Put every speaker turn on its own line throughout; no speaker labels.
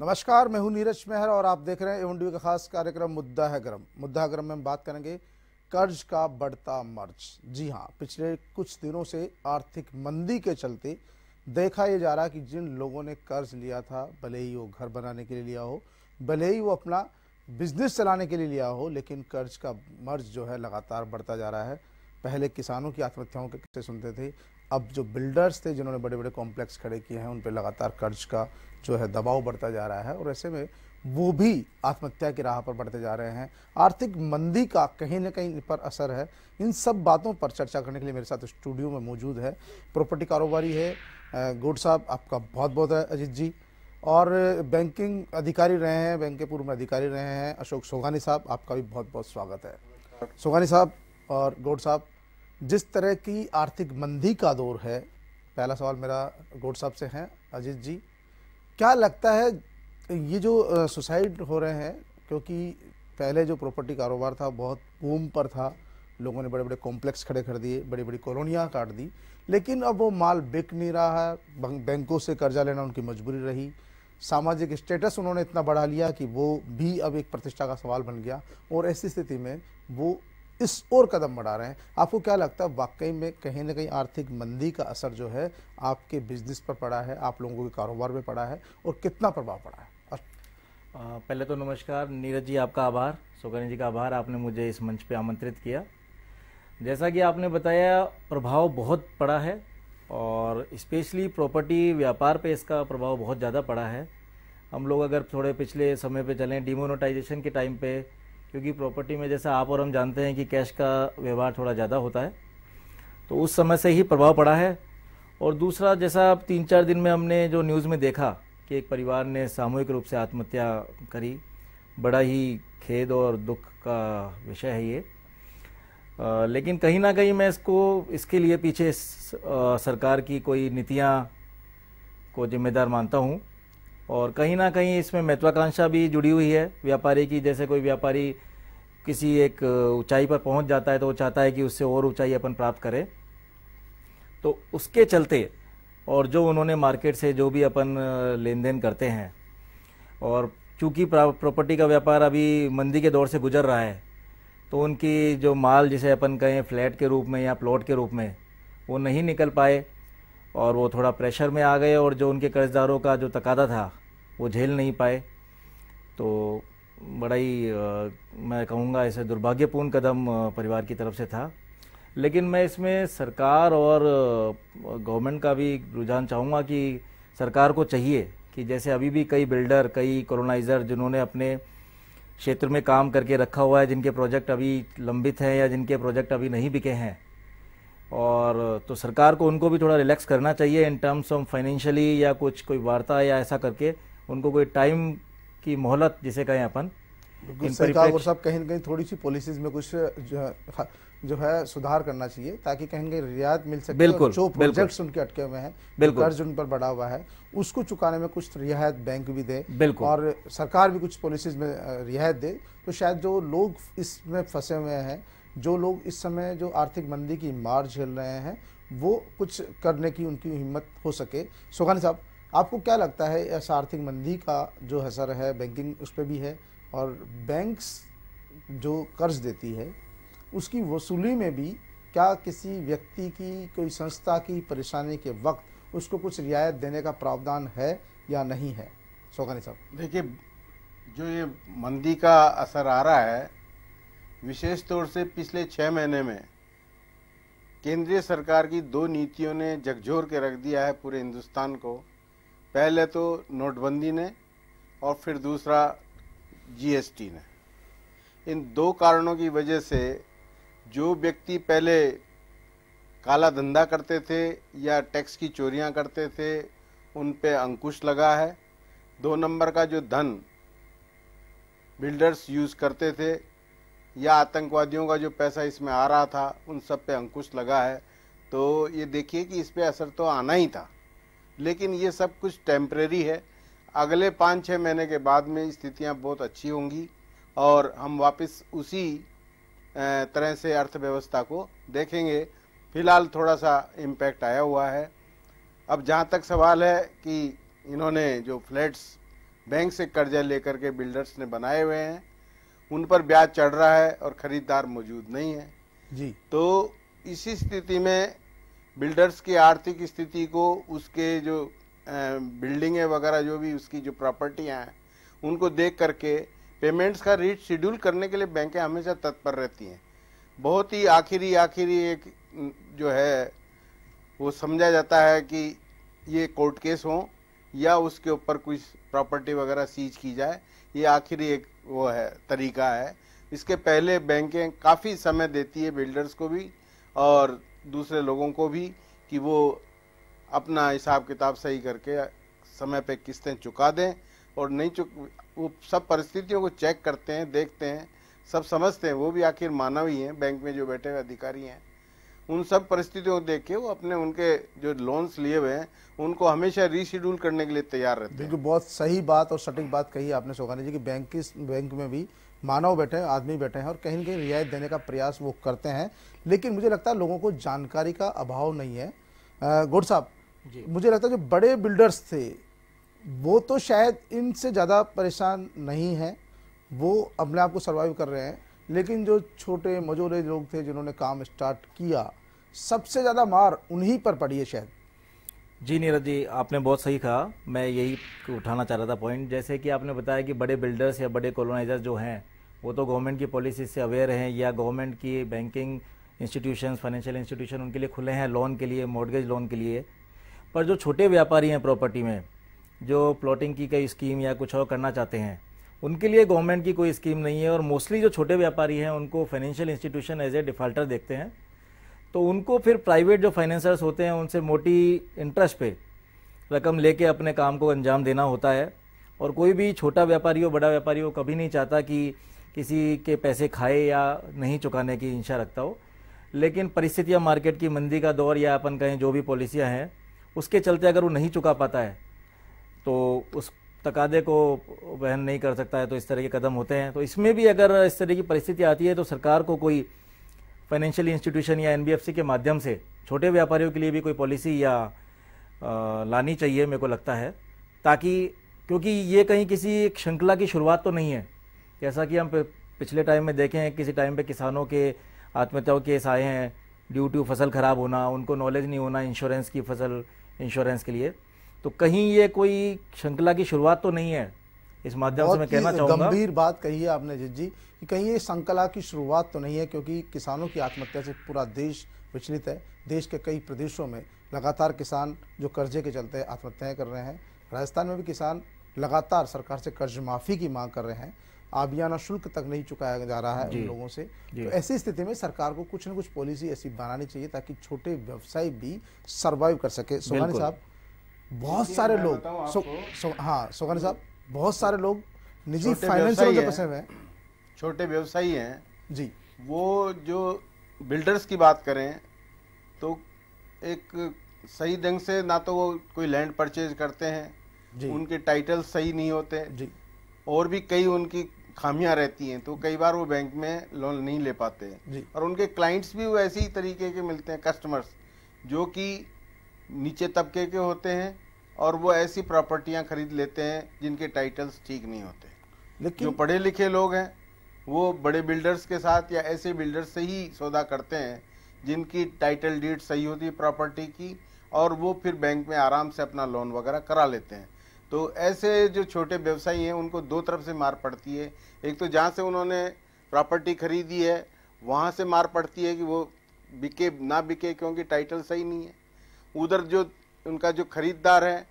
नमस्कार मैं हूं नीरज मेहर और आप देख रहे हैं एवं का खास कार्यक्रम मुद्दा है गर्म मुद्दा गर्म में हम बात करेंगे कर्ज का बढ़ता मर्ज जी हाँ पिछले कुछ दिनों से आर्थिक मंदी के चलते देखा यह जा रहा कि जिन लोगों ने कर्ज लिया था भले ही वो घर बनाने के लिए लिया हो भले ही वो अपना बिजनेस चलाने के लिए लिया हो लेकिन कर्ज का मर्ज जो है लगातार बढ़ता जा रहा है पहले किसानों की आत्महत्याओं के किस्से सुनते थे अब जो बिल्डर्स थे जिन्होंने बड़े बड़े कॉम्प्लेक्स खड़े किए हैं उन पर लगातार कर्ज का जो है दबाव बढ़ता जा रहा है और ऐसे में वो भी आत्महत्या की राह पर बढ़ते जा रहे हैं आर्थिक मंदी का कहीं ना कहीं पर असर है इन सब बातों पर चर्चा करने के लिए मेरे साथ स्टूडियो में मौजूद है प्रॉपर्टी कारोबारी है गोड साहब आपका बहुत बहुत है अजीत जी और बैंकिंग अधिकारी रहे हैं बैंक के पूर्व में अधिकारी रहे हैं अशोक सोगानी साहब आपका भी बहुत बहुत स्वागत है सोगानी साहब और गोड साहब जिस तरह की आर्थिक मंदी का दौर है पहला सवाल मेरा गोड साहब से है अजीत जी क्या लगता है ये जो सुसाइड हो रहे हैं क्योंकि पहले जो प्रॉपर्टी कारोबार था बहुत बूम पर था लोगों ने बड़े बड़े कॉम्प्लेक्स खड़े कर दिए बड़ी बड़ी कॉलोनियाँ काट दी लेकिन अब वो माल बिक नहीं रहा है बैंकों से कर्जा लेना उनकी मजबूरी रही सामाजिक स्टेटस उन्होंने इतना बढ़ा लिया कि वो भी अब एक प्रतिष्ठा का सवाल बन गया और ऐसी स्थिति में वो इस ओर कदम बढ़ा रहे हैं आपको क्या लगता है वाकई में कहीं ना कहीं आर्थिक मंदी का असर जो है आपके बिजनेस पर पड़ा है आप लोगों के कारोबार में पड़ा है और कितना प्रभाव पड़ा है और
पहले तो नमस्कार नीरज जी आपका आभार सुगन जी का आभार आपने मुझे इस मंच पे आमंत्रित किया जैसा कि आपने बताया प्रभाव बहुत पड़ा है और स्पेशली प्रॉपर्टी व्यापार पे इसका प्रभाव बहुत ज़्यादा पड़ा है हम लोग अगर थोड़े पिछले समय पे चलें डिमोनोटाइजेशन के टाइम पे क्योंकि प्रॉपर्टी में जैसा आप और हम जानते हैं कि कैश का व्यवहार थोड़ा ज़्यादा होता है तो उस समय से ही प्रभाव पड़ा है और दूसरा जैसा तीन चार दिन में हमने जो न्यूज़ में देखा कि एक परिवार ने सामूहिक रूप से आत्महत्या करी बड़ा ही खेद और दुख का विषय है ये आ, लेकिन कहीं ना कहीं मैं इसको इसके लिए पीछे स, आ, सरकार की कोई नीतियाँ को जिम्मेदार मानता हूँ और कहीं ना कहीं इसमें महत्वाकांक्षा भी जुड़ी हुई है व्यापारी की जैसे कोई व्यापारी किसी एक ऊंचाई पर पहुंच जाता है तो वो चाहता है कि उससे और ऊंचाई अपन प्राप्त करें तो उसके चलते और जो उन्होंने मार्केट से जो भी अपन लेन देन करते हैं और चूँकि प्रॉपर्टी का व्यापार अभी मंदी के दौर से गुजर रहा है तो उनकी जो माल जिसे अपन कहें फ्लैट के रूप में या प्लॉट के रूप में वो नहीं निकल पाए और वो थोड़ा प्रेशर में आ गए और जो उनके कर्जदारों का जो तकादा था वो झेल नहीं पाए तो बड़ा ही मैं कहूँगा ऐसे दुर्भाग्यपूर्ण कदम परिवार की तरफ से था लेकिन मैं इसमें सरकार और गवर्नमेंट का भी रुझान चाहूँगा कि सरकार को चाहिए कि जैसे अभी भी कई बिल्डर कई कॉलोनाइज़र जिन्होंने अपने क्षेत्र में काम करके रखा हुआ है जिनके प्रोजेक्ट अभी लंबित हैं या जिनके प्रोजेक्ट अभी नहीं बिके हैं और तो सरकार को उनको भी थोड़ा रिलैक्स करना चाहिए इन टर्म्स ऑफ फाइनेंशियली या कुछ कोई वार्ता या ऐसा करके उनको कोई टाइम की मोहलत जिसे कहें अपन सरकार
सब कहीं ना कहीं थोड़ी सी पॉलिसीज में कुछ जो, है सुधार करना चाहिए ताकि कहीं ना कहीं रियायत मिल सके बिल्कुल जो प्रोजेक्ट्स उनके अटके हुए हैं बिल्कुल कर्ज उन पर बढ़ा हुआ है उसको चुकाने में कुछ रियायत बैंक भी दे बिल्कुल और सरकार भी कुछ पॉलिसीज में रियायत दे तो शायद जो लोग इसमें फंसे हुए हैं जो लोग इस समय जो आर्थिक मंदी की मार झेल रहे हैं वो कुछ करने की उनकी हिम्मत हो सके सोखानी साहब आपको क्या लगता है ऐसा आर्थिक मंदी का जो असर है बैंकिंग उस पर भी है और बैंक्स जो कर्ज देती है उसकी वसूली में भी क्या किसी व्यक्ति की कोई संस्था की परेशानी के वक्त उसको कुछ रियायत देने का प्रावधान है या नहीं है सोगानी साहब
देखिए जो ये मंदी का असर आ रहा है विशेष तौर से पिछले छः महीने में केंद्रीय सरकार की दो नीतियों ने झकझोर के रख दिया है पूरे हिंदुस्तान को पहले तो नोटबंदी ने और फिर दूसरा जीएसटी ने इन दो कारणों की वजह से जो व्यक्ति पहले काला धंधा करते थे या टैक्स की चोरियां करते थे उन पे अंकुश लगा है दो नंबर का जो धन बिल्डर्स यूज़ करते थे या आतंकवादियों का जो पैसा इसमें आ रहा था उन सब पे अंकुश लगा है तो ये देखिए कि इस पर असर तो आना ही था लेकिन ये सब कुछ टेम्प्रेरी है अगले पाँच छः महीने के बाद में स्थितियाँ बहुत अच्छी होंगी और हम वापस उसी तरह से अर्थव्यवस्था को देखेंगे फिलहाल थोड़ा सा इम्पैक्ट आया हुआ है अब जहाँ तक सवाल है कि इन्होंने जो फ्लैट्स बैंक से कर्जा लेकर के बिल्डर्स ने बनाए हुए हैं उन पर ब्याज चढ़ रहा है और ख़रीदार मौजूद नहीं है जी तो इसी स्थिति में बिल्डर्स की आर्थिक स्थिति को उसके जो है वगैरह जो भी उसकी जो प्रॉपर्टियाँ हैं उनको देख करके पेमेंट्स का रीट शेड्यूल करने के लिए बैंकें हमेशा तत्पर रहती हैं बहुत ही आखिरी आखिरी एक जो है वो समझा जाता है कि ये कोर्ट केस हो या उसके ऊपर कुछ प्रॉपर्टी वगैरह सीज की जाए ये आखिरी एक वो है तरीका है इसके पहले बैंकें काफ़ी समय देती है बिल्डर्स को भी और दूसरे लोगों को भी कि वो अपना हिसाब किताब सही करके समय पे किस्तें चुका दें और नहीं चुक वो सब परिस्थितियों को चेक करते हैं देखते हैं सब समझते हैं वो भी आखिर मानव ही हैं बैंक में जो बैठे हुए अधिकारी हैं उन सब परिस्थितियों को देख के वो अपने उनके जो लोन्स लिए हुए हैं उनको हमेशा रीशेड्यूल करने के लिए तैयार रहते हैं बिल्कुल
बहुत सही बात और सटीक बात कही आपने सोगानी जी कि बैंक बैंक में भी मानव बैठे हैं आदमी बैठे हैं और कहीं ना कहीं रियायत देने का प्रयास वो करते हैं लेकिन मुझे लगता है लोगों को जानकारी का अभाव नहीं है गुड साहब मुझे लगता है जो बड़े बिल्डर्स थे वो तो शायद इनसे ज़्यादा परेशान नहीं हैं वो अपने आप को सर्वाइव कर रहे हैं लेकिन जो छोटे मजोरे लोग थे जिन्होंने काम स्टार्ट किया सबसे ज़्यादा मार उन्हीं पर पड़ी है शायद
जी नीरज जी आपने बहुत सही कहा मैं यही उठाना चाह रहा था पॉइंट जैसे कि आपने बताया कि बड़े बिल्डर्स या बड़े कॉलोनाइजर्स जो हैं वो तो गवर्नमेंट की पॉलिसी से अवेयर हैं या गवर्नमेंट की बैंकिंग इंस्टीट्यूशन फाइनेंशियल इंस्टीट्यूशन उनके लिए खुले हैं लोन के लिए मॉडगेज लोन के लिए पर जो छोटे व्यापारी हैं प्रॉपर्टी में जो प्लॉटिंग की कई स्कीम या कुछ और करना चाहते हैं उनके लिए गवर्नमेंट की कोई स्कीम नहीं है और मोस्टली जो छोटे व्यापारी हैं उनको financial institution as a defaulter देखते हैं तो उनको फिर प्राइवेट जो फाइनेंसर्स होते हैं उनसे मोटी इंटरेस्ट पे रकम लेके अपने काम को अंजाम देना होता है और कोई भी छोटा व्यापारी हो बड़ा व्यापारी हो कभी नहीं चाहता कि किसी के पैसे खाए या नहीं चुकाने की इंशा रखता हो लेकिन परिस्थितियाँ मार्केट की मंदी का दौर या अपन कहें जो भी पॉलिसियाँ हैं उसके चलते अगर वो नहीं चुका पाता है तो उस तकादे को वहन नहीं कर सकता है तो इस तरह के कदम होते हैं तो इसमें भी अगर इस तरह की परिस्थिति आती है तो सरकार को कोई फाइनेंशियल इंस्टीट्यूशन या एनबीएफसी के माध्यम से छोटे व्यापारियों के लिए भी कोई पॉलिसी या लानी चाहिए मेरे को लगता है ताकि क्योंकि ये कहीं किसी एक श्रृंखला की शुरुआत तो नहीं है जैसा कि हम पिछले टाइम में देखें हैं किसी टाइम पे किसानों के आत्महत्याओं केस आए हैं ड्यू टू फसल ख़राब होना उनको नॉलेज नहीं होना इंश्योरेंस की फसल इंश्योरेंस के लिए तो कहीं ये कोई श्रृंखला की शुरुआत तो नहीं है इस माध्यम से मैं कहना चाहूंगा गंभीर
बात कही है आपने जित जी कि कहीं ये संकला की शुरुआत तो नहीं है क्योंकि किसानों की आत्महत्या से पूरा देश विचलित है देश के कई प्रदेशों में लगातार किसान जो कर्जे के चलते आत्महत्याएं कर रहे हैं राजस्थान में भी किसान लगातार सरकार से कर्ज माफ़ी की मांग कर रहे हैं आबियाना शुल्क तक नहीं चुकाया जा रहा है उन लोगों से तो ऐसी स्थिति में सरकार को कुछ न कुछ पॉलिसी ऐसी बनानी चाहिए ताकि छोटे व्यवसायी भी सरवाइव कर सके सोगानी साहब बहुत सारे लोग सो, सो, हाँ सोगानी साहब बहुत सारे लोग निजी फाइनेंशियल फंसे हुए
हैं छोटे व्यवसायी हैं जी वो जो बिल्डर्स की बात करें तो एक सही ढंग से ना तो वो कोई लैंड परचेज करते हैं उनके टाइटल सही नहीं होते जी और भी कई उनकी खामियां रहती हैं तो कई बार वो बैंक में लोन नहीं ले पाते हैं और उनके क्लाइंट्स भी वो ऐसे ही तरीके के मिलते हैं कस्टमर्स जो कि नीचे तबके के होते हैं और वो ऐसी प्रॉपर्टियां खरीद लेते हैं जिनके टाइटल्स ठीक नहीं होते लेकिन जो पढ़े लिखे लोग हैं वो बड़े बिल्डर्स के साथ या ऐसे बिल्डर्स से ही सौदा करते हैं जिनकी टाइटल डीड सही होती है प्रॉपर्टी की और वो फिर बैंक में आराम से अपना लोन वगैरह करा लेते हैं तो ऐसे जो छोटे व्यवसायी हैं उनको दो तरफ से मार पड़ती है एक तो जहाँ से उन्होंने प्रॉपर्टी खरीदी है वहाँ से मार पड़ती है कि वो बिके ना बिके क्योंकि टाइटल सही नहीं है उधर जो उनका जो खरीददार है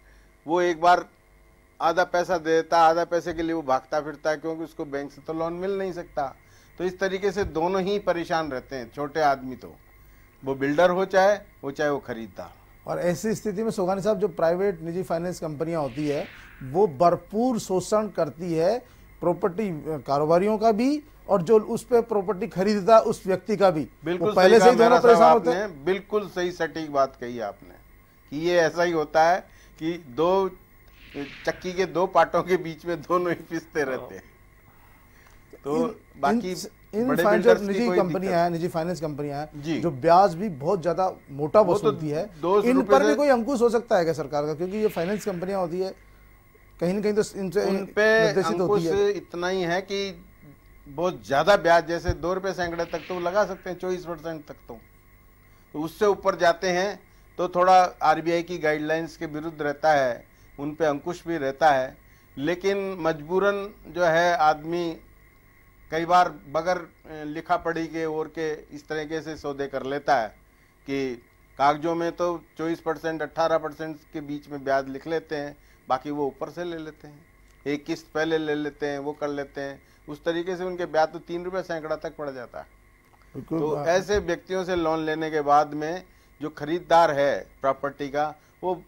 वो एक बार आधा पैसा दे देता आधा पैसे के लिए वो भागता फिरता है क्योंकि उसको बैंक से तो लोन मिल नहीं सकता तो इस तरीके से दोनों ही परेशान रहते हैं छोटे आदमी तो वो बिल्डर हो चाहे वो चाहे वो खरीदता
और ऐसी स्थिति में सोगानी साहब जो प्राइवेट निजी फाइनेंस कंपनियां होती है वो भरपूर शोषण करती है प्रॉपर्टी कारोबारियों का भी और जो उस पर प्रॉपर्टी खरीदता उस व्यक्ति का भी बिल्कुल पहले से ही दोनों परेशान होते हैं
बिल्कुल सही सटीक बात कही आपने ये ऐसा ही होता है कि दो चक्की के दो पार्टों के बीच में दोनों ही पिसते हाँ। रहते हैं तो इन, बाकी इन, इन फाइनेंस निजी कंपनियां
हैं निजी फाइनेंस कंपनियां हैं जो ब्याज भी बहुत ज्यादा मोटा वसूलती तो है इन पर भी कोई अंकुश हो सकता है क्या सरकार का क्योंकि ये फाइनेंस कंपनियां होती है कहीं ना कहीं तो इनसे पे अंकुश
इतना ही है कि बहुत ज्यादा ब्याज जैसे दो रुपए सैकड़े तक तो लगा सकते हैं चौबीस परसेंट तक तो, तो उससे ऊपर जाते हैं तो थोड़ा आरबीआई की गाइडलाइंस के विरुद्ध रहता है उन पर अंकुश भी रहता है लेकिन मजबूरन जो है आदमी कई बार बगैर लिखा पढ़ी के और के इस तरीके से सौदे कर लेता है कि कागजों में तो 24 परसेंट अट्ठारह परसेंट के बीच में ब्याज लिख लेते हैं बाकी वो ऊपर से ले लेते हैं एक किस्त पहले ले लेते हैं वो कर लेते हैं उस तरीके से उनके ब्याज तो तीन रुपये सैकड़ा तक पड़ जाता है तो ऐसे व्यक्तियों से लोन लेने के बाद में जो खरीदार है प्रॉपर्टी का वो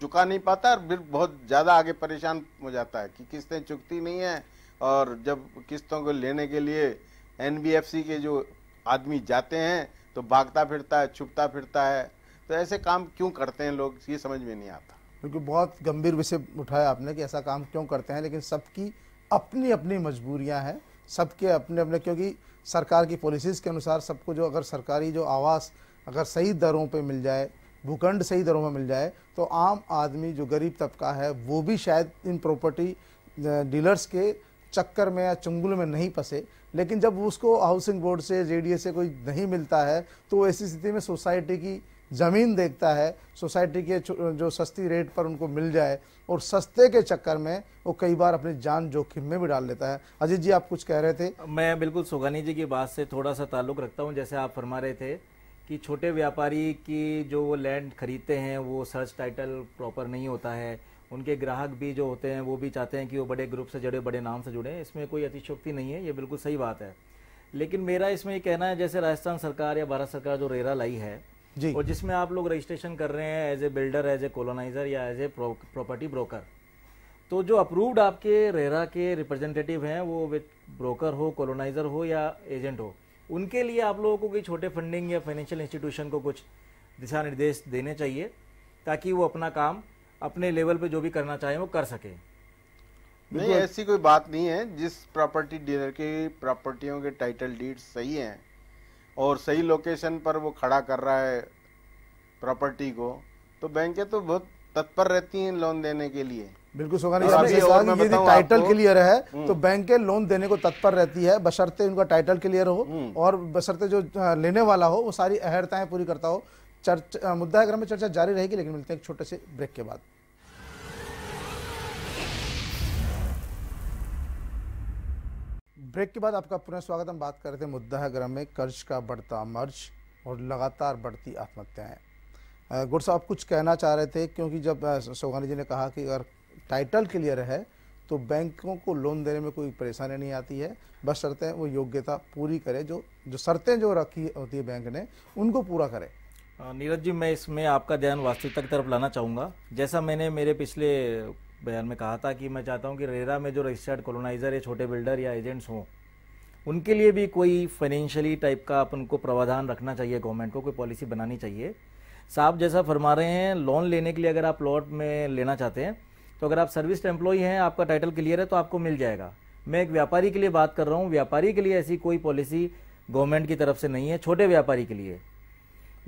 चुका नहीं पाता और फिर बहुत ज़्यादा आगे परेशान हो जाता है कि किस्तें चुकती नहीं है और जब किस्तों को लेने के लिए एन के जो आदमी जाते हैं तो भागता फिरता है छुपता फिरता है तो ऐसे काम क्यों करते हैं लोग ये समझ में नहीं आता
क्योंकि बहुत गंभीर विषय उठाया आपने कि ऐसा काम क्यों करते हैं लेकिन सबकी अपनी अपनी मजबूरियाँ हैं सबके अपने अपने क्योंकि सरकार की पॉलिसीज़ के अनुसार सबको जो अगर सरकारी जो आवास अगर सही दरों पे मिल जाए भूखंड सही दरों में मिल जाए तो आम आदमी जो गरीब तबका है वो भी शायद इन प्रॉपर्टी डीलर्स के चक्कर में या चुंगुल में नहीं फंसे लेकिन जब उसको हाउसिंग बोर्ड से जे से कोई नहीं मिलता है तो ऐसी स्थिति में सोसाइटी की ज़मीन देखता है सोसाइटी के जो सस्ती रेट पर उनको मिल जाए और सस्ते के चक्कर में वो कई बार अपनी जान जोखिम में भी डाल लेता है अजीत जी आप कुछ कह रहे थे
मैं बिल्कुल सुगानी जी की बात से थोड़ा सा ताल्लुक़ रखता हूँ जैसे आप फरमा रहे थे कि छोटे व्यापारी की जो वो लैंड खरीदते हैं वो सर्च टाइटल प्रॉपर नहीं होता है उनके ग्राहक भी जो होते हैं वो भी चाहते हैं कि वो बड़े ग्रुप से जुड़े बड़े नाम से जुड़े इसमें कोई अतिशोक्ति नहीं है ये बिल्कुल सही बात है लेकिन मेरा इसमें ये कहना है जैसे राजस्थान सरकार या भारत सरकार जो रेरा लाई है जी। और जिसमें आप लोग रजिस्ट्रेशन कर रहे हैं as a builder as a coloniser या एज ए प्रॉपर्टी ब्रोकर तो जो अप्रूव्ड आपके रेरा के रिप्रेजेंटेटिव हैं वो विद ब्रोकर हो कॉलोनाइजर हो या एजेंट हो उनके लिए आप लोगों को कोई छोटे फंडिंग या फाइनेंशियल इंस्टीट्यूशन को कुछ दिशा निर्देश देने चाहिए ताकि वो अपना काम अपने लेवल पे जो भी करना चाहें वो कर सके नहीं ऐसी
कोई बात नहीं है जिस प्रॉपर्टी डीलर की प्रॉपर्टियों के टाइटल डीड सही हैं और सही लोकेशन पर वो खड़ा कर रहा है प्रॉपर्टी को तो बैंकें तो बहुत तत्पर रहती हैं लोन देने के लिए बिल्कुल यदि टाइटल क्लियर है हम्म। तो
बैंक लोन देने को तत्पर रहती है बशर्ते उनका टाइटल क्लियर हो हम्म। और बशर्ते जो लेने वाला हो वो सारी अहरताएं पूरी करता हो चर्चा मुद्दा अगर में चर्चा जारी रहेगी लेकिन मिलते हैं एक छोटे से ब्रेक के बाद ब्रेक के बाद आपका पुनः स्वागत हम बात कर रहे थे मुद्दा है ग्रह में कर्ज का बढ़ता मर्ज और लगातार बढ़ती आत्महत्याएं गुड साहब कुछ कहना चाह रहे थे क्योंकि जब सोगानी जी ने कहा कि अगर टाइटल क्लियर है तो बैंकों को लोन देने में कोई परेशानी नहीं आती है बस शर्तें वो योग्यता पूरी करे जो जो शर्तें जो रखी होती है बैंक ने उनको पूरा करे
नीरज जी मैं इसमें आपका ध्यान वास्तविकता की तरफ लाना चाहूँगा जैसा मैंने मेरे पिछले बयान में कहा था कि मैं चाहता हूँ कि रेरा में जो रजिस्टर्ड कॉलोनाइजर या छोटे बिल्डर या एजेंट्स हों उनके लिए भी कोई फाइनेंशियली टाइप का अपन को प्रावधान रखना चाहिए गवर्नमेंट को कोई पॉलिसी बनानी चाहिए साहब जैसा फरमा रहे हैं लोन लेने के लिए अगर आप प्लॉट में लेना चाहते हैं तो अगर आप सर्विस एम्प्लॉई हैं आपका टाइटल क्लियर है तो आपको मिल जाएगा मैं एक व्यापारी के लिए बात कर रहा हूँ व्यापारी के लिए ऐसी कोई पॉलिसी गवर्नमेंट की तरफ से नहीं है छोटे व्यापारी के लिए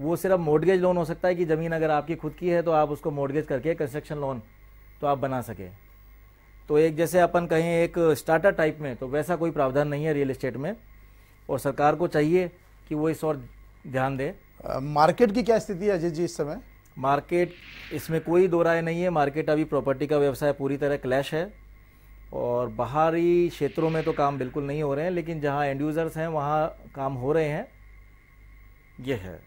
वो सिर्फ मोडगेज लोन हो सकता है कि ज़मीन अगर आपकी खुद की है तो आप उसको मोडगेज करके कंस्ट्रक्शन लोन तो आप बना सके तो एक जैसे अपन कहें एक स्टार्टर टाइप में तो वैसा कोई प्रावधान नहीं है रियल इस्टेट में और सरकार को चाहिए कि वो इस और ध्यान दे मार्केट की क्या स्थिति है अजय जी इस समय मार्केट इसमें कोई दो राय नहीं है मार्केट अभी प्रॉपर्टी का व्यवसाय पूरी तरह क्लैश है और बाहरी क्षेत्रों में तो काम बिल्कुल नहीं हो रहे हैं लेकिन जहाँ एंड यूज़र्स हैं वहाँ काम हो रहे हैं ये है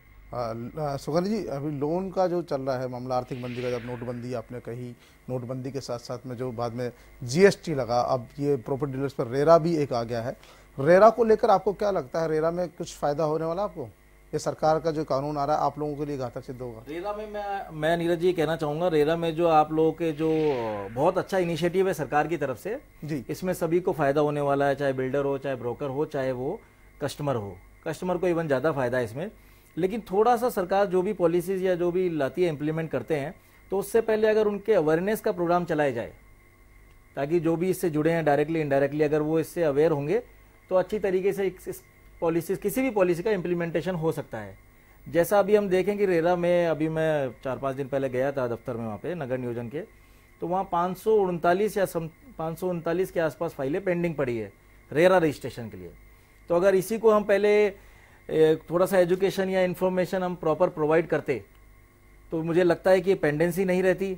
सुगंध जी अभी लोन का जो चल रहा है मामला आर्थिक मंदी का जब नोटबंदी आपने कही नोटबंदी के साथ साथ में जो बाद में जीएसटी लगा अब ये प्रॉपर्टी डीलर्स पर रेरा भी एक आ गया है रेरा को लेकर आपको क्या लगता है रेरा में कुछ फ़ायदा होने वाला आपको ये सरकार का जो कानून आ रहा है आप लोगों
के लिए घातक सिद्ध होगा रेरा में मैं मैं नीरज जी कहना चाहूंगा रेरा में जो आप लोगों के जो बहुत अच्छा इनिशिएटिव है सरकार की तरफ से जी इसमें सभी को फ़ायदा होने वाला है चाहे बिल्डर हो चाहे ब्रोकर हो चाहे वो कस्टमर हो कस्टमर को इवन ज़्यादा फ़ायदा है इसमें लेकिन थोड़ा सा सरकार जो भी पॉलिसीज़ या जो भी लाती है इम्प्लीमेंट करते हैं तो उससे पहले अगर उनके अवेयरनेस का प्रोग्राम चलाया जाए ताकि जो भी इससे जुड़े हैं डायरेक्टली इनडायरेक्टली अगर वो इससे अवेयर होंगे तो अच्छी तरीके से इस पॉलिसीज किसी भी पॉलिसी का इम्प्लीमेंटेशन हो सकता है जैसा अभी हम देखें कि रेरा में अभी मैं चार पाँच दिन पहले गया था दफ्तर में वहाँ पे नगर नियोजन के तो वहाँ पाँच या सम पाँच के आसपास फाइलें पेंडिंग पड़ी है रेरा रजिस्ट्रेशन के लिए तो अगर इसी को हम पहले थोड़ा सा एजुकेशन या इन्फॉर्मेशन हम प्रॉपर प्रोवाइड करते तो मुझे लगता है कि पेंडेंसी नहीं रहती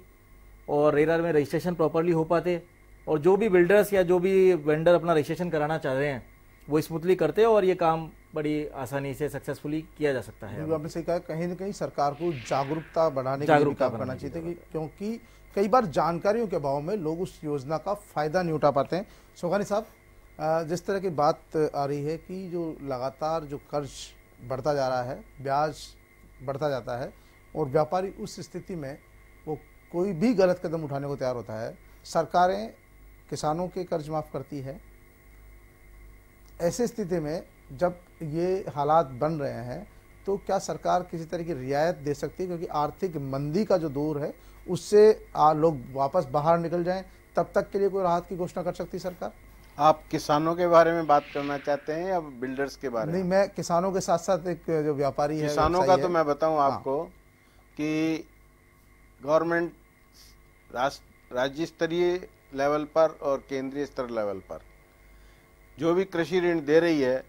और रेरा में रजिस्ट्रेशन प्रॉपरली हो पाते और जो भी बिल्डर्स या जो भी वेंडर अपना रजिस्ट्रेशन कराना चाह रहे हैं वो स्मूथली करते हैं और ये काम बड़ी आसानी से सक्सेसफुली किया जा सकता है
आपने सही कहा कहीं ना कहीं सरकार को जागरूकता बढ़ाने जागरूकता करना चाहिए क्योंकि कई बार जानकारियों के अभाव में लोग उस योजना का फायदा नहीं उठा पाते हैं सोगानी साहब जिस तरह की बात आ रही है कि जो लगातार जो कर्ज बढ़ता जा रहा है ब्याज बढ़ता जाता है और व्यापारी उस स्थिति में वो कोई भी गलत कदम उठाने को तैयार होता है सरकारें किसानों के कर्ज माफ़ करती है ऐसे स्थिति में जब ये हालात बन रहे हैं तो क्या सरकार किसी तरह की रियायत दे सकती है क्योंकि आर्थिक मंदी का जो दौर है उससे लोग वापस बाहर निकल जाएं तब तक के लिए कोई राहत की घोषणा कर सकती सरकार
आप किसानों के बारे में बात करना चाहते हैं या बिल्डर्स के बारे में नहीं
मैं किसानों के साथ साथ एक जो व्यापारी है किसानों का है। तो मैं बताऊं हाँ। आपको
कि गवर्नमेंट राज्य स्तरीय लेवल पर और केंद्रीय स्तर लेवल पर जो भी कृषि ऋण दे रही है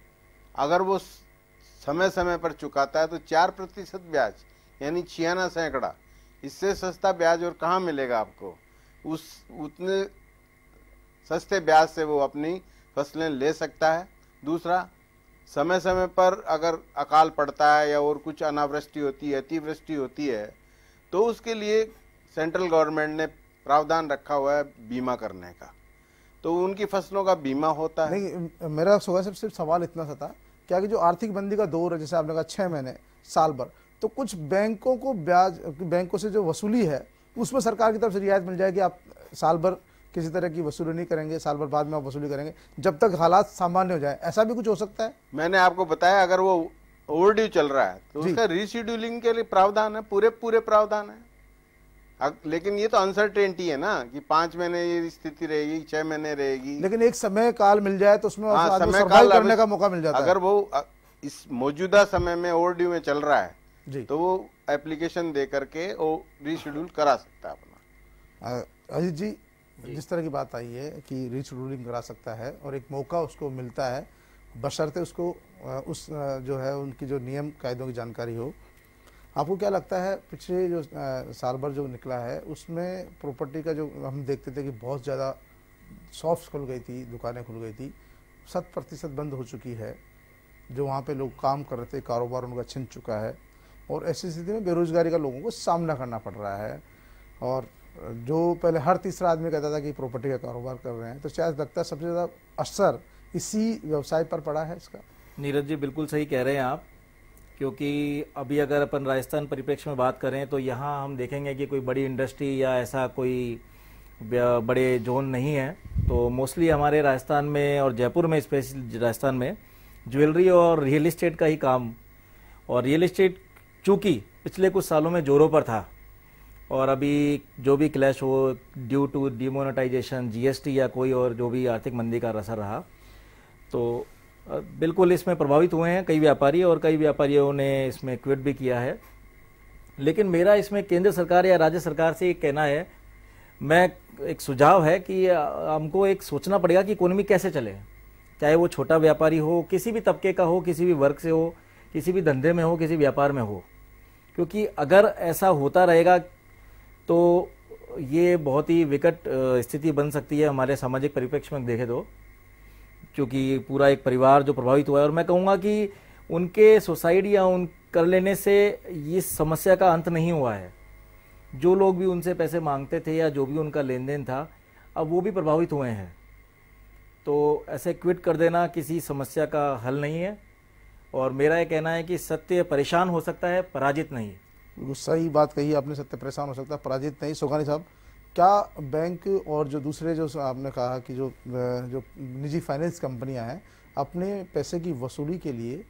अगर वो समय समय पर चुकाता है तो चार प्रतिशत ब्याज यानी छियाना सैकड़ा इससे सस्ता ब्याज और कहाँ मिलेगा आपको उस उतने सस्ते ब्याज से वो अपनी फसलें ले सकता है दूसरा समय समय पर अगर अकाल पड़ता है या और कुछ अनावृष्टि होती है अतिवृष्टि होती है तो उसके लिए सेंट्रल गवर्नमेंट ने प्रावधान रखा हुआ है बीमा करने का तो उनकी फसलों का बीमा होता है
नहीं मेरा सुबह से सिर्फ सवाल इतना सा था क्या कि जो आर्थिक बंदी का दौर है जैसे आपने कहा छः महीने साल भर तो कुछ बैंकों को ब्याज बैंकों से जो वसूली है उसमें सरकार की तरफ से रियायत मिल जाएगी आप साल भर किसी तरह की वसूली नहीं करेंगे साल भर बाद में आप वसूली करेंगे जब तक हालात सामान्य हो जाए ऐसा भी कुछ हो सकता है
मैंने आपको बताया अगर वो ओवरड्यू चल रहा है तो उसका रिशेड्यूलिंग के लिए प्रावधान है पूरे पूरे प्रावधान है लेकिन ये तो अनसर्टेनिटी है ना कि पांच महीने ये स्थिति रहेगी छह महीने रहेगी
लेकिन एक समय काल मिल जाए तो उसमें हाँ, आ, समय काल करने का मौका मिल जाता अगर है।
वो इस मौजूदा समय में ओवर में चल रहा है जी। तो वो एप्लीकेशन दे करके वो रीशेड्यूल करा सकता है
अपना अजीत जी, जी जिस तरह की बात आई है कि रीशेड्यूलिंग करा सकता है और एक मौका उसको मिलता है बशर्ते उसको उस जो है उनकी जो नियम कायदों की जानकारी हो आपको क्या लगता है पिछले जो साल भर जो निकला है उसमें प्रॉपर्टी का जो हम देखते थे कि बहुत ज़्यादा शॉप्स खुल गई थी दुकानें खुल गई थी शत प्रतिशत बंद हो चुकी है जो वहाँ पे लोग काम कर रहे थे कारोबार उनका छिन चुका है और ऐसी स्थिति में बेरोज़गारी का लोगों को सामना करना पड़ रहा है और जो पहले हर तीसरा आदमी कहता था कि प्रॉपर्टी का कारोबार कर रहे हैं तो शायद लगता है सबसे ज़्यादा असर इसी व्यवसाय पर पड़ा है इसका
नीरज जी बिल्कुल सही कह रहे हैं आप क्योंकि अभी अगर अपन राजस्थान परिप्रेक्ष्य में बात करें तो यहाँ हम देखेंगे कि कोई बड़ी इंडस्ट्री या ऐसा कोई बड़े जोन नहीं है तो मोस्टली हमारे राजस्थान में और जयपुर में स्पेशल राजस्थान में ज्वेलरी और रियल इस्टेट का ही काम और रियल इस्टेट चूँकि पिछले कुछ सालों में जोरों पर था और अभी जो भी क्लैश हो ड्यू टू डिमोनेटाइजेशन जीएसटी या कोई और जो भी आर्थिक मंदी का असर रहा तो बिल्कुल इसमें प्रभावित हुए हैं कई व्यापारी और कई व्यापारियों ने इसमें क्विट भी किया है लेकिन मेरा इसमें केंद्र सरकार या राज्य सरकार से एक कहना है मैं एक सुझाव है कि हमको एक सोचना पड़ेगा कि इकोनॉमी कैसे चले चाहे वो छोटा व्यापारी हो किसी भी तबके का हो किसी भी वर्ग से हो किसी भी धंधे में हो किसी व्यापार में हो क्योंकि अगर ऐसा होता रहेगा तो ये बहुत ही विकट स्थिति बन सकती है हमारे सामाजिक परिप्रेक्ष्य में देखे तो क्योंकि पूरा एक परिवार जो प्रभावित हुआ है और मैं कहूँगा कि उनके सुसाइड या उन कर लेने से इस समस्या का अंत नहीं हुआ है जो लोग भी उनसे पैसे मांगते थे या जो भी उनका लेन देन था अब वो भी प्रभावित हुए हैं तो ऐसे क्विट कर देना किसी समस्या का हल नहीं है और मेरा ये कहना है कि सत्य परेशान हो सकता है पराजित नहीं
सही बात कही आपने सत्य परेशान हो सकता है पराजित नहीं सुखानी साहब क्या बैंक और जो दूसरे जो आपने कहा कि जो जो निजी फाइनेंस कंपनियां हैं अपने पैसे की वसूली के लिए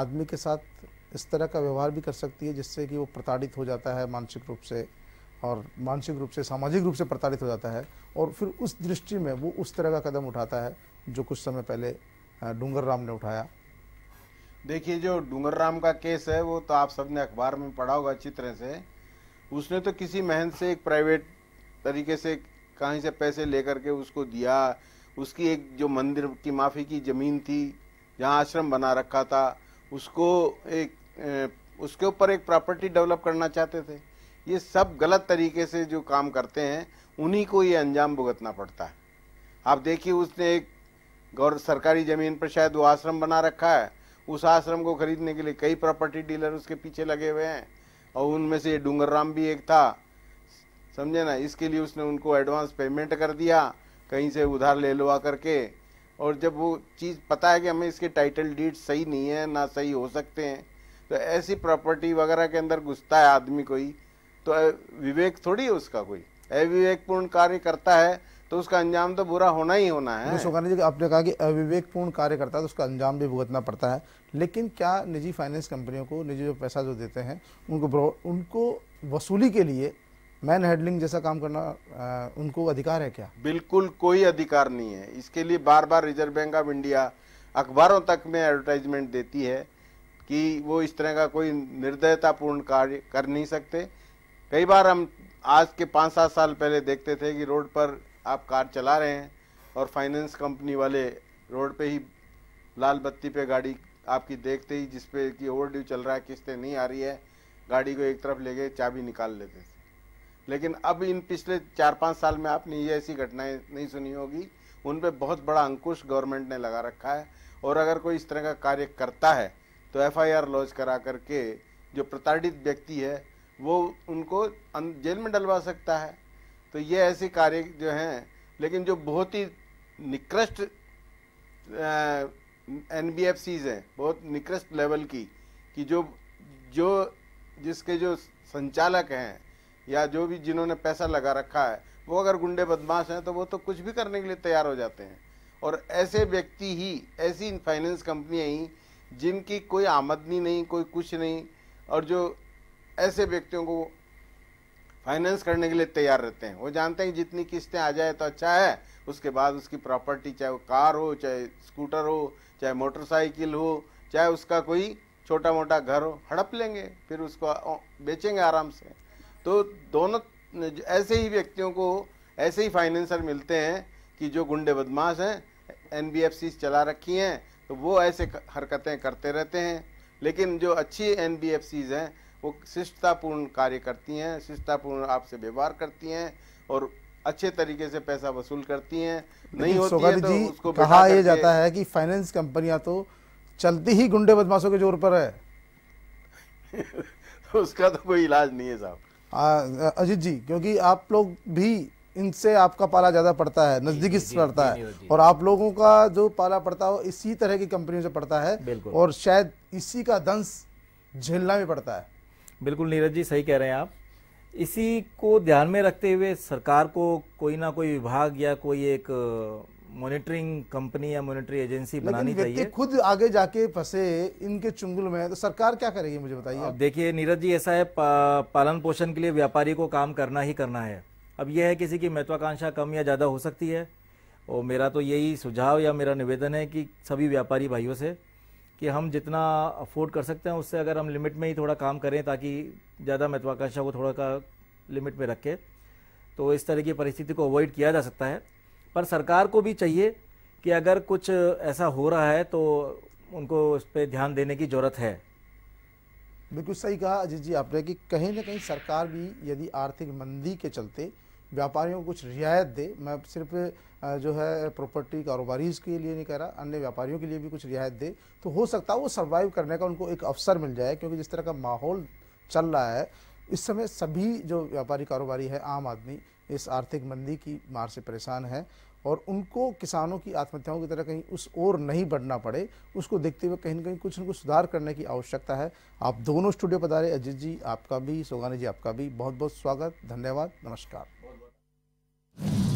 आदमी के साथ इस तरह का व्यवहार भी कर सकती है जिससे कि वो प्रताड़ित हो जाता है मानसिक रूप से और मानसिक रूप से सामाजिक रूप से प्रताड़ित हो जाता है और फिर उस दृष्टि में वो उस तरह का कदम उठाता है जो कुछ समय पहले डूंगर राम
ने उठाया देखिए जो डूंगर राम का केस है वो तो आप सबने अखबार में पढ़ा होगा अच्छी तरह से उसने तो किसी महन से एक प्राइवेट तरीके से कहीं से पैसे लेकर के उसको दिया उसकी एक जो मंदिर की माफ़ी की ज़मीन थी जहाँ आश्रम बना रखा था उसको एक उसके ऊपर एक प्रॉपर्टी डेवलप करना चाहते थे ये सब गलत तरीके से जो काम करते हैं उन्हीं को ये अंजाम भुगतना पड़ता है आप देखिए उसने एक गौर सरकारी ज़मीन पर शायद वो आश्रम बना रखा है उस आश्रम को खरीदने के लिए कई प्रॉपर्टी डीलर उसके पीछे लगे हुए हैं और उनमें से डूंगर राम भी एक था समझे ना इसके लिए उसने उनको एडवांस पेमेंट कर दिया कहीं से उधार ले लुआ करके और जब वो चीज़ पता है कि हमें इसके टाइटल डीड सही नहीं है ना सही हो सकते हैं तो ऐसी प्रॉपर्टी वगैरह के अंदर घुसता है आदमी कोई तो विवेक थोड़ी है उसका कोई अविवेकपूर्ण कार्य करता है तो उसका अंजाम तो बुरा होना ही होना है
जी आपने कहा कि अविवेकपूर्ण कार्य करता है तो उसका अंजाम भी भुगतना पड़ता है लेकिन क्या निजी फाइनेंस कंपनियों को निजी जो पैसा जो देते हैं उनको उनको वसूली के लिए मैन हैंडलिंग जैसा काम करना आ, उनको अधिकार है क्या
बिल्कुल कोई अधिकार नहीं है इसके लिए बार बार रिजर्व बैंक ऑफ इंडिया अखबारों तक में एडवर्टाइजमेंट देती है कि वो इस तरह का कोई निर्दयतापूर्ण कार्य कर नहीं सकते कई बार हम आज के पाँच सात साल पहले देखते थे कि रोड पर आप कार चला रहे हैं और फाइनेंस कंपनी वाले रोड पे ही लाल बत्ती पे गाड़ी आपकी देखते ही जिसपे कि ओवर ड्यू चल रहा है किस्तें नहीं आ रही है गाड़ी को एक तरफ ले गए चाबी निकाल लेते थे लेकिन अब इन पिछले चार पाँच साल में आपने ये ऐसी घटनाएं नहीं सुनी होगी उन पर बहुत बड़ा अंकुश गवर्नमेंट ने लगा रखा है और अगर कोई इस तरह का कार्य करता है तो एफआईआर लॉन्च करा करके जो प्रताड़ित व्यक्ति है वो उनको अं-, जेल में डलवा सकता है तो ये ऐसे कार्य जो हैं लेकिन जो बहुत ही निकृष्ट एन बी एफ सीज हैं बहुत निकृष्ट लेवल की कि जो जो जिसके जो संचालक हैं या जो भी जिन्होंने पैसा लगा रखा है वो अगर गुंडे बदमाश हैं तो वो तो कुछ भी करने के लिए तैयार हो जाते हैं और ऐसे व्यक्ति ही ऐसी फाइनेंस कंपनियाँ ही जिनकी कोई आमदनी नहीं कोई कुछ नहीं और जो ऐसे व्यक्तियों को फाइनेंस करने के लिए तैयार रहते हैं वो जानते हैं कि जितनी किस्तें आ जाए तो अच्छा है उसके बाद उसकी प्रॉपर्टी चाहे वो कार हो चाहे स्कूटर हो चाहे मोटरसाइकिल हो चाहे उसका कोई छोटा मोटा घर हो हड़प लेंगे फिर उसको बेचेंगे आराम से तो दोनों ऐसे ही व्यक्तियों को ऐसे ही फाइनेंसर मिलते हैं कि जो गुंडे बदमाश हैं एन चला रखी हैं तो वो ऐसे हरकतें करते रहते हैं लेकिन जो अच्छी एन हैं वो शिष्टतापूर्ण कार्य करती हैं शिष्टतापूर्ण आपसे व्यवहार करती हैं और अच्छे तरीके से पैसा वसूल करती हैं नहीं होती है तो जी उसको कहा यह जाता
है कि फाइनेंस कंपनियां तो चलती ही गुंडे बदमाशों के जोर पर है
उसका तो कोई इलाज नहीं है साहब
अजीत जी क्योंकि आप लोग भी इनसे आपका पाला ज़्यादा पड़ता है नज़दीकी से पड़ता है और आप लोगों का जो पाला पड़ता है वो इसी तरह की कंपनियों से पड़ता है और शायद इसी का दंश झेलना भी पड़ता है
बिल्कुल नीरज जी सही कह रहे हैं आप इसी को ध्यान में रखते हुए सरकार को कोई ना कोई विभाग या कोई एक मॉनिटरिंग कंपनी या मॉनिटरी एजेंसी बनानी चाहिए खुद
आगे जाके फंसे इनके चुंगल में तो सरकार क्या करेगी मुझे बताइए
देखिए नीरज जी ऐसा है पा, पालन पोषण के लिए व्यापारी को काम करना ही करना है अब यह है किसी की महत्वाकांक्षा कम या ज़्यादा हो सकती है और मेरा तो यही सुझाव या मेरा निवेदन है कि सभी व्यापारी भाइयों से कि हम जितना अफोर्ड कर सकते हैं उससे अगर हम लिमिट में ही थोड़ा काम करें ताकि ज़्यादा महत्वाकांक्षा को थोड़ा का लिमिट में रखें तो इस तरह की परिस्थिति को अवॉइड किया जा सकता है पर सरकार को भी चाहिए कि अगर कुछ ऐसा हो रहा है तो उनको उस पर ध्यान देने की ज़रूरत है
बिल्कुल सही कहा अजीत जी आपने कि कहीं ना कहीं सरकार भी यदि आर्थिक मंदी के चलते व्यापारियों को कुछ रियायत दे मैं सिर्फ जो है प्रॉपर्टी कारोबारीज के लिए नहीं कह रहा अन्य व्यापारियों के लिए भी कुछ रियायत दे तो हो सकता है वो सर्वाइव करने का उनको एक अवसर मिल जाए क्योंकि जिस तरह का माहौल चल रहा है इस समय सभी जो व्यापारी कारोबारी है आम आदमी इस आर्थिक मंदी की मार से परेशान है और उनको किसानों की आत्महत्याओं की तरह कहीं उस ओर नहीं बढ़ना पड़े उसको देखते हुए कहीं ना कहीं कुछ न कुछ सुधार करने की आवश्यकता है आप दोनों स्टूडियो पधारे अजीत जी आपका भी सोगानी जी आपका भी बहुत बहुत स्वागत धन्यवाद
नमस्कार